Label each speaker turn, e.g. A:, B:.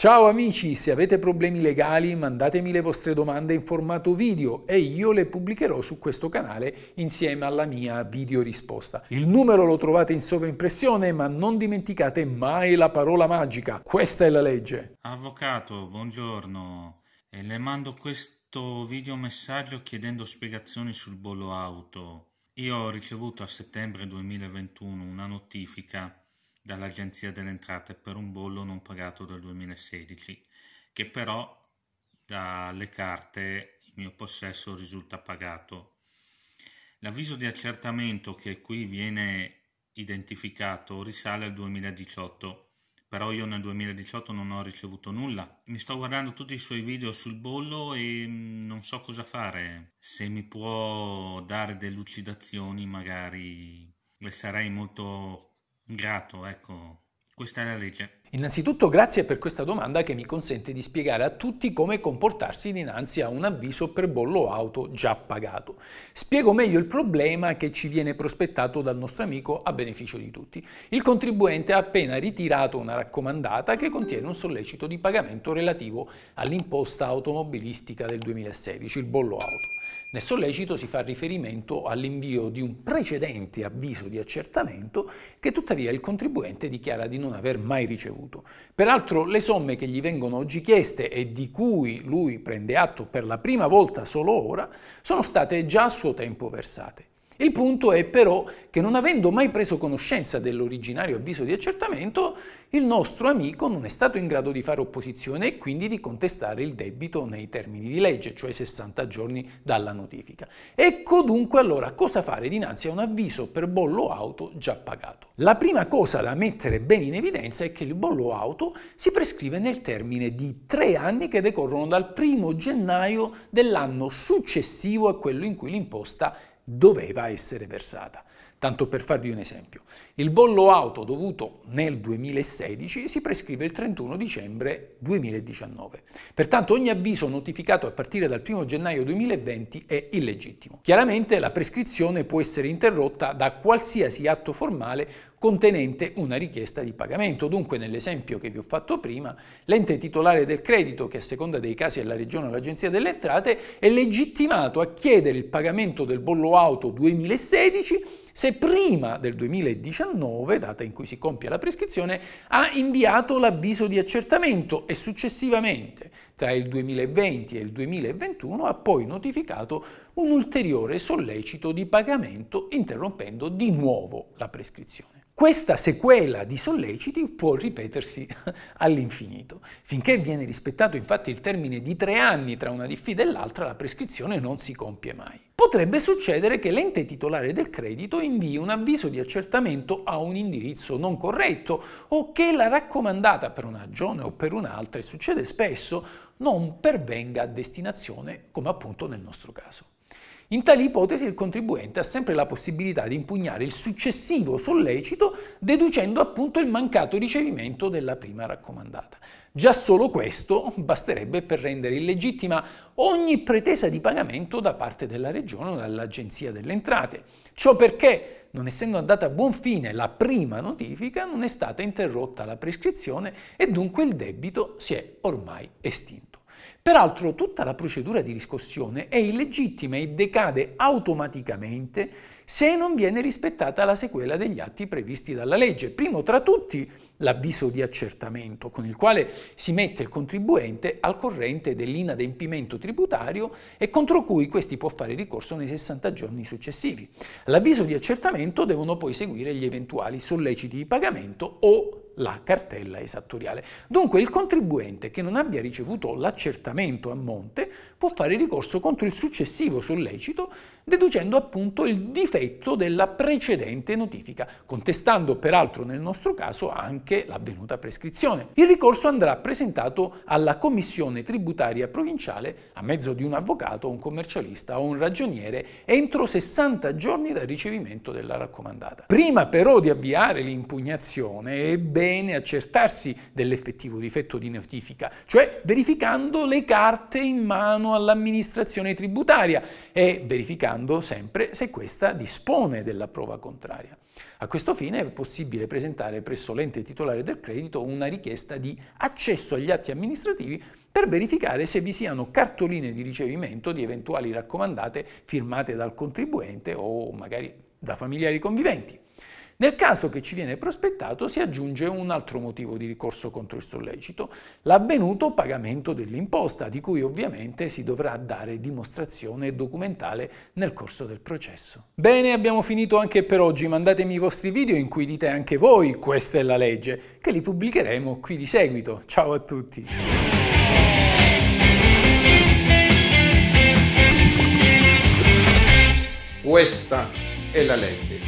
A: Ciao amici, se avete problemi legali mandatemi le vostre domande in formato video e io le pubblicherò su questo canale insieme alla mia video risposta. Il numero lo trovate in sovraimpressione ma non dimenticate mai la parola magica, questa è la legge.
B: Avvocato, buongiorno, e le mando questo video messaggio chiedendo spiegazioni sul bollo auto. Io ho ricevuto a settembre 2021 una notifica dall'Agenzia delle Entrate per un bollo non pagato dal 2016, che però dalle carte in mio possesso risulta pagato. L'avviso di accertamento che qui viene identificato risale al 2018, però io nel 2018 non ho ricevuto nulla. Mi sto guardando tutti i suoi video sul bollo e mm, non so cosa fare. Se mi può dare delucidazioni magari le sarei molto grato, ecco, questa è la legge.
A: Innanzitutto grazie per questa domanda che mi consente di spiegare a tutti come comportarsi dinanzi a un avviso per bollo auto già pagato. Spiego meglio il problema che ci viene prospettato dal nostro amico a beneficio di tutti. Il contribuente ha appena ritirato una raccomandata che contiene un sollecito di pagamento relativo all'imposta automobilistica del 2016, il bollo auto. Nel sollecito si fa riferimento all'invio di un precedente avviso di accertamento che tuttavia il contribuente dichiara di non aver mai ricevuto. Peraltro le somme che gli vengono oggi chieste e di cui lui prende atto per la prima volta solo ora sono state già a suo tempo versate. Il punto è però che non avendo mai preso conoscenza dell'originario avviso di accertamento, il nostro amico non è stato in grado di fare opposizione e quindi di contestare il debito nei termini di legge, cioè 60 giorni dalla notifica. Ecco dunque allora cosa fare dinanzi a un avviso per bollo auto già pagato. La prima cosa da mettere bene in evidenza è che il bollo auto si prescrive nel termine di tre anni che decorrono dal 1 gennaio dell'anno successivo a quello in cui l'imposta è doveva essere versata. Tanto per farvi un esempio, il bollo auto dovuto nel 2016 si prescrive il 31 dicembre 2019. Pertanto ogni avviso notificato a partire dal 1 gennaio 2020 è illegittimo. Chiaramente la prescrizione può essere interrotta da qualsiasi atto formale contenente una richiesta di pagamento. Dunque, nell'esempio che vi ho fatto prima, l'ente titolare del credito, che a seconda dei casi è la Regione o l'Agenzia delle Entrate, è legittimato a chiedere il pagamento del bollo auto 2016 se prima del 2019, data in cui si compie la prescrizione, ha inviato l'avviso di accertamento e successivamente, tra il 2020 e il 2021, ha poi notificato un ulteriore sollecito di pagamento interrompendo di nuovo la prescrizione. Questa sequela di solleciti può ripetersi all'infinito. Finché viene rispettato infatti il termine di tre anni tra una diffida e l'altra, la prescrizione non si compie mai potrebbe succedere che l'ente titolare del credito invii un avviso di accertamento a un indirizzo non corretto o che la raccomandata per una ragione o per un'altra, e succede spesso, non pervenga a destinazione come appunto nel nostro caso. In tale ipotesi il contribuente ha sempre la possibilità di impugnare il successivo sollecito deducendo appunto il mancato ricevimento della prima raccomandata. Già solo questo basterebbe per rendere illegittima ogni pretesa di pagamento da parte della Regione o dall'Agenzia delle Entrate. Ciò perché non essendo andata a buon fine la prima notifica, non è stata interrotta la prescrizione e dunque il debito si è ormai estinto. Peraltro tutta la procedura di riscossione è illegittima e decade automaticamente se non viene rispettata la sequela degli atti previsti dalla legge, primo tra tutti l'avviso di accertamento con il quale si mette il contribuente al corrente dell'inadempimento tributario e contro cui questi può fare ricorso nei 60 giorni successivi. L'avviso di accertamento devono poi seguire gli eventuali solleciti di pagamento o la cartella esattoriale. Dunque il contribuente che non abbia ricevuto l'accertamento a monte può fare ricorso contro il successivo sollecito deducendo appunto il difetto della precedente notifica, contestando peraltro nel nostro caso anche l'avvenuta prescrizione. Il ricorso andrà presentato alla commissione tributaria provinciale a mezzo di un avvocato, un commercialista o un ragioniere entro 60 giorni dal ricevimento della raccomandata. Prima però di avviare l'impugnazione è bene bene accertarsi dell'effettivo difetto di notifica, cioè verificando le carte in mano all'amministrazione tributaria e verificando sempre se questa dispone della prova contraria. A questo fine è possibile presentare presso l'ente titolare del credito una richiesta di accesso agli atti amministrativi per verificare se vi siano cartoline di ricevimento di eventuali raccomandate firmate dal contribuente o magari da familiari conviventi. Nel caso che ci viene prospettato si aggiunge un altro motivo di ricorso contro il sollecito, l'avvenuto pagamento dell'imposta, di cui ovviamente si dovrà dare dimostrazione documentale nel corso del processo. Bene, abbiamo finito anche per oggi, mandatemi i vostri video in cui dite anche voi questa è la legge, che li pubblicheremo qui di seguito. Ciao a tutti! Questa è la legge.